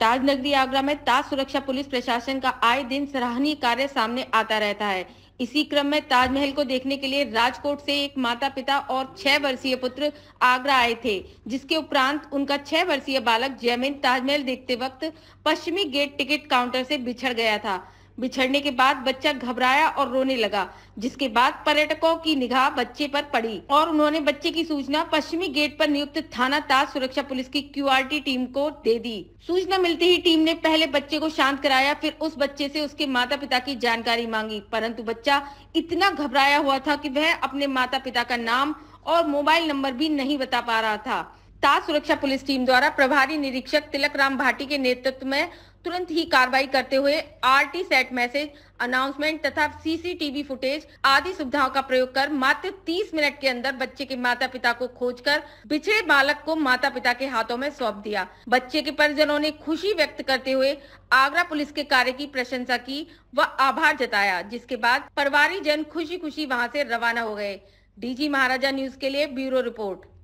ताज नगरी आगरा में ताज सुरक्षा पुलिस प्रशासन का आए दिन सराहनीय कार्य सामने आता रहता है इसी क्रम में ताजमहल को देखने के लिए राजकोट से एक माता पिता और छह वर्षीय पुत्र आगरा आए थे जिसके उपरांत उनका छह वर्षीय बालक जयमिन ताजमहल देखते वक्त पश्चिमी गेट टिकट काउंटर से बिछड़ गया था बिछड़ने के बाद बच्चा घबराया और रोने लगा जिसके बाद पर्यटकों की निगाह बच्चे पर पड़ी और उन्होंने बच्चे की सूचना पश्चिमी गेट पर नियुक्त थाना ताज सुरक्षा पुलिस की क्यूआरटी टीम को दे दी सूचना मिलते ही टीम ने पहले बच्चे को शांत कराया फिर उस बच्चे से उसके माता पिता की जानकारी मांगी परंतु बच्चा इतना घबराया हुआ था की वह अपने माता पिता का नाम और मोबाइल नंबर भी नहीं बता पा रहा था तार सुरक्षा पुलिस टीम द्वारा प्रभारी निरीक्षक तिलक राम भाटी के नेतृत्व में तुरंत ही कार्रवाई करते हुए आरटी सेट मैसेज अनाउंसमेंट तथा सीसीटीवी फुटेज आदि सुविधाओं का प्रयोग कर मात्र 30 मिनट के अंदर बच्चे के माता पिता को खोजकर बिछड़े बालक को माता पिता के हाथों में सौंप दिया बच्चे के परिजनों ने खुशी व्यक्त करते हुए आगरा पुलिस के कार्य की प्रशंसा की व आभार जताया जिसके बाद परिवारी जन खुशी खुशी वहाँ ऐसी रवाना हो गए डीजी महाराजा न्यूज के लिए ब्यूरो रिपोर्ट